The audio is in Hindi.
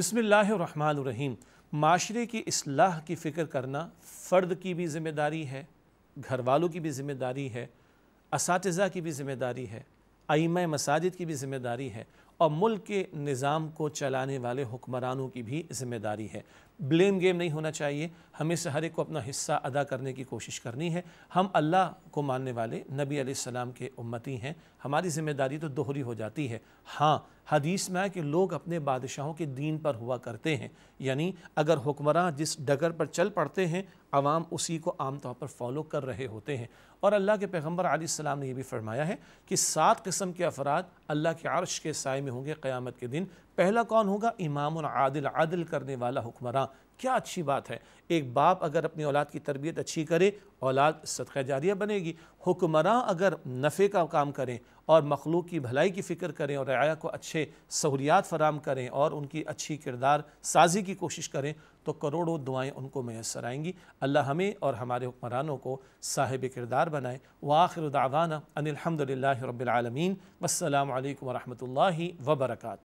बसमीम माशरे की असलाह की फ़िक्र करना फ़र्द की भी ज़िम्मेदारी है घर वालों की भी ज़िम्मेदारी है इस की भी ज़िम्मेदारी है आइमा मसाजिद की भी ज़िम्मेदारी है और मुल्क के निज़ाम को चलाने वाले हुक्मरानों की भी ज़िम्मेदारी है ब्लेम गेम नहीं होना चाहिए हमें से हर एक को अपना हिस्सा अदा करने की कोशिश करनी है हम अल्लाह को मानने वाले नबी आसमाम के उम्मती हैं हमारी ज़िम्मेदारी तो दोहरी हो जाती है हाँ हदीस में कि लोग अपने बादशाहों के दीन पर हुआ करते हैं यानी अगर हुक्मरान जिस डगर पर चल पड़ते हैं आवाम उसी को आम तौर पर फॉलो कर रहे होते हैं और अल्लाह के पैगम्बर आलम ने यह भी फरमाया है कि सात कस्म के अफराद अल्लाह के आरश के साय में होंगे क़्यामत के दिन पहला कौन होगा इमाम आदिल आदिल करने वाला हुक्मरान क्या अच्छी बात है एक बाप अगर अपनी औलाद की तरबियत अच्छी करे औलाद सदका जारिया बनेगी हुक्मरान अगर नफ़े का काम करें और मखलूक की भलाई की फ़िक्र करें और रया को अच्छे सहूलियात फराम करें और उनकी अच्छी किरदार साजी की कोशिश करें तो करोड़ों दुआएं उनको मैसर आएंगी अल्लाह हमें और हमारे हुक्मरानों को साहिब किरदार बनाए वाखिर दावाना अनिलहमदिल्ला रबालमीन बसलम वरहमल वबरक